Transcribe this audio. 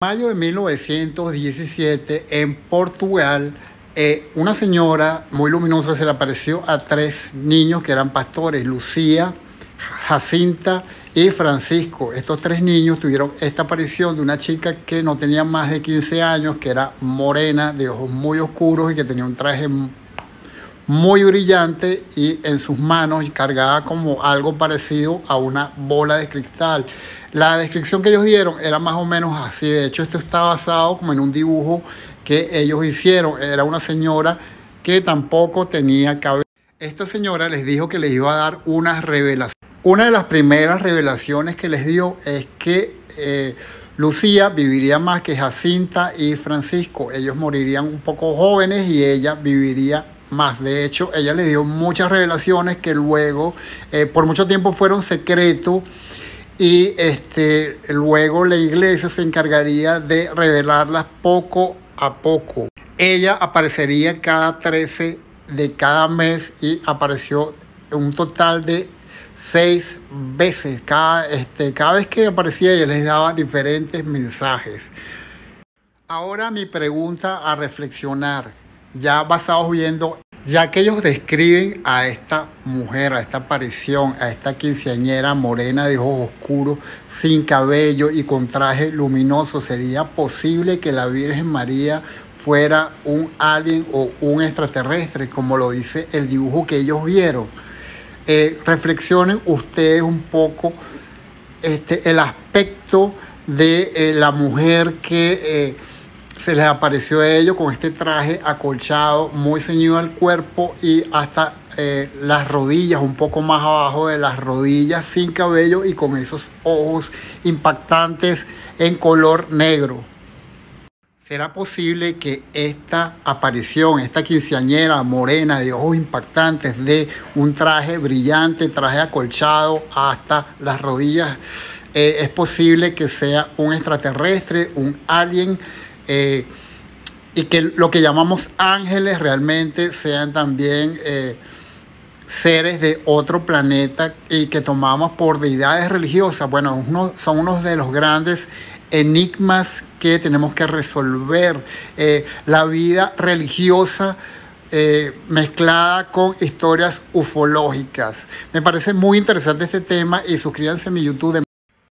mayo de 1917, en Portugal, eh, una señora muy luminosa se le apareció a tres niños que eran pastores, Lucía, Jacinta y Francisco. Estos tres niños tuvieron esta aparición de una chica que no tenía más de 15 años, que era morena, de ojos muy oscuros y que tenía un traje muy brillante y en sus manos y cargada como algo parecido a una bola de cristal. La descripción que ellos dieron era más o menos así. De hecho, esto está basado como en un dibujo que ellos hicieron. Era una señora que tampoco tenía cabello. Esta señora les dijo que les iba a dar una revelación. Una de las primeras revelaciones que les dio es que eh, Lucía viviría más que Jacinta y Francisco. Ellos morirían un poco jóvenes y ella viviría más. De hecho, ella le dio muchas revelaciones que luego, eh, por mucho tiempo, fueron secretos y este, luego la iglesia se encargaría de revelarlas poco a poco. Ella aparecería cada 13 de cada mes y apareció un total de seis veces. Cada, este, cada vez que aparecía ella les daba diferentes mensajes. Ahora mi pregunta a reflexionar ya basados viendo, ya que ellos describen a esta mujer, a esta aparición, a esta quinceañera morena de ojos oscuros, sin cabello y con traje luminoso, ¿sería posible que la Virgen María fuera un alien o un extraterrestre, como lo dice el dibujo que ellos vieron? Eh, reflexionen ustedes un poco este, el aspecto de eh, la mujer que... Eh, se les apareció a ellos con este traje acolchado, muy ceñido al cuerpo y hasta eh, las rodillas, un poco más abajo de las rodillas, sin cabello y con esos ojos impactantes en color negro. ¿Será posible que esta aparición, esta quinceañera morena de ojos impactantes, de un traje brillante, traje acolchado hasta las rodillas, eh, es posible que sea un extraterrestre, un alien? Eh, y que lo que llamamos ángeles realmente sean también eh, seres de otro planeta y que tomamos por deidades religiosas. Bueno, uno, son unos de los grandes enigmas que tenemos que resolver. Eh, la vida religiosa mezclada con historias ufológicas. Me parece muy interesante este tema y suscríbanse a mi YouTube. De